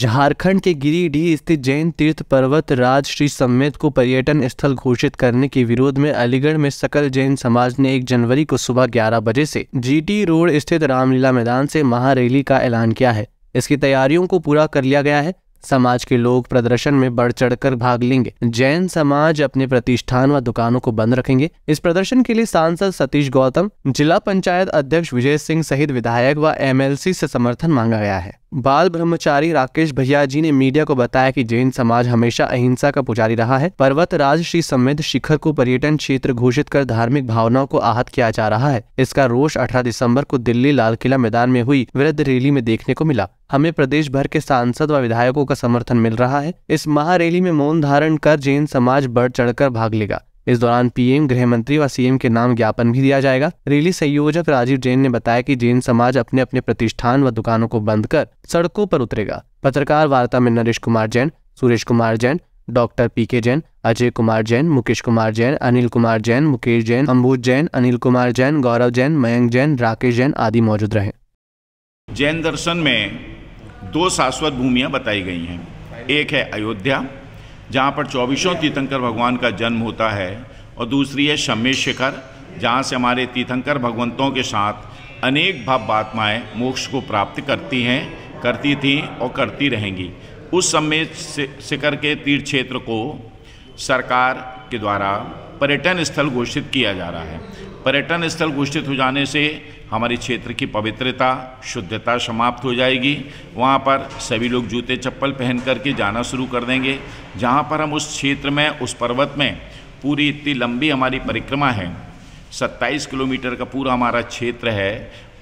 झारखंड के गिरिडीह स्थित जैन तीर्थ पर्वत राज श्री सम्मेद को पर्यटन स्थल घोषित करने के विरोध में अलीगढ़ में सकल जैन समाज ने 1 जनवरी को सुबह 11 बजे से जीटी रोड स्थित रामलीला मैदान से महारैली का ऐलान किया है इसकी तैयारियों को पूरा कर लिया गया है समाज के लोग प्रदर्शन में बढ़ चढ़कर भाग लेंगे जैन समाज अपने प्रतिष्ठान व दुकानों को बंद रखेंगे इस प्रदर्शन के लिए सांसद सतीश गौतम जिला पंचायत अध्यक्ष विजय सिंह सहित विधायक व एमएलसी से समर्थन मांगा गया है बाल ब्रह्मचारी राकेश भैया जी ने मीडिया को बताया कि जैन समाज हमेशा अहिंसा का पुजारी रहा है पर्वत राज श्री समृद्ध शिखर को पर्यटन क्षेत्र घोषित कर धार्मिक भावनाओं को आहत किया जा रहा है इसका रोष 18 दिसंबर को दिल्ली लाल किला मैदान में हुई वृद्ध रैली में देखने को मिला हमें प्रदेश भर के सांसद व विधायकों का समर्थन मिल रहा है इस महारैली में मौन धारण कर जैन समाज बढ़ चढ़कर भाग लेगा इस दौरान पीएम गृह मंत्री व सीएम के नाम ज्ञापन भी दिया जाएगा रैली संयोजक राजीव जैन ने बताया कि जैन समाज अपने अपने प्रतिष्ठान व दुकानों को बंद कर सड़कों पर उतरेगा पत्रकार वार्ता में Naresh Kumar Jain Suresh Kumar Jain doctor P K Jain Ajay Kumar Jain Mukesh Kumar Jain Anil Kumar Jain Mukesh Jain Ambuj Jain Anil Kumar Jain गौरव जैन मयंक जैन राकेश जैन आदि मौजूद रहे जैन दर्शन में दो शाश्वत भूमियाँ बताई गई हैं एक है अयोध्या जहाँ पर चौबीसों तीर्थंकर भगवान का जन्म होता है और दूसरी है शमेश शिखर जहाँ से हमारे तीर्थंकर भगवंतों के साथ अनेक भव्य मोक्ष को प्राप्त करती हैं करती थीं और करती रहेंगी उस समय शिखर के तीर्थ क्षेत्र को सरकार के द्वारा पर्यटन स्थल घोषित किया जा रहा है पर्यटन स्थल घोषित हो जाने से हमारे क्षेत्र की पवित्रता शुद्धता समाप्त हो जाएगी वहाँ पर सभी लोग जूते चप्पल पहन करके जाना शुरू कर देंगे जहाँ पर हम उस क्षेत्र में उस पर्वत में पूरी इतनी लंबी हमारी परिक्रमा है 27 किलोमीटर का पूरा हमारा क्षेत्र है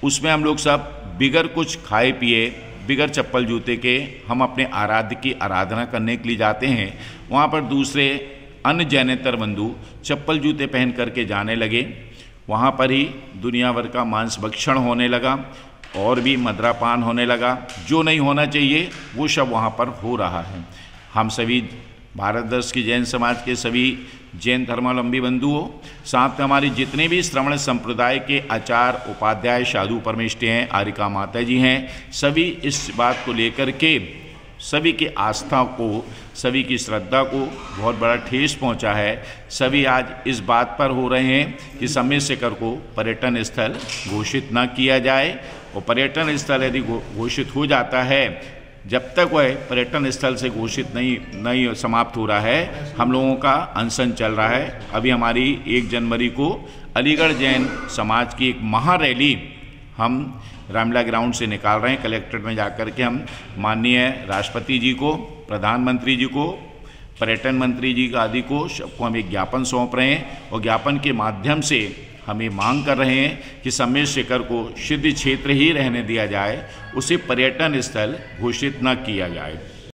उसमें हम लोग सब बिगर कुछ खाए पिए बिगर चप्पल जूते के हम अपने आराध्य की आराधना करने के लिए जाते हैं वहाँ पर दूसरे अन्य जैनेतर बंधु चप्पल जूते पहन करके जाने लगे वहाँ पर ही दुनिया भर का मांस भक्षण होने लगा और भी मदरापान होने लगा जो नहीं होना चाहिए वो सब वहाँ पर हो रहा है हम सभी भारतवर्ष की जैन समाज के सभी जैन धर्मावलंबी बंधुओं साथ में हमारे जितने भी श्रवण संप्रदाय के आचार उपाध्याय साधु परमिष्ठ हैं आरिका माता जी हैं सभी इस बात को लेकर के सभी की आस्था को सभी की श्रद्धा को बहुत बड़ा ठेस पहुंचा है सभी आज इस बात पर हो रहे हैं कि समय शिखर को पर्यटन स्थल घोषित न किया जाए और पर्यटन स्थल यदि घोषित हो जाता है जब तक वह पर्यटन स्थल से घोषित नहीं नहीं समाप्त हो रहा है हम लोगों का अनशन चल रहा है अभी हमारी एक जनवरी को अलीगढ़ जैन समाज की एक महारैली हम रामला ग्राउंड से निकाल रहे हैं कलेक्ट्रेट में जाकर के हम माननीय राष्ट्रपति जी को प्रधानमंत्री जी को पर्यटन मंत्री जी आदि को सबको हम एक ज्ञापन सौंप रहे हैं और ज्ञापन के माध्यम से हम ये मांग कर रहे हैं कि समय शिखर को सिद्ध क्षेत्र ही रहने दिया जाए उसे पर्यटन स्थल घोषित न किया जाए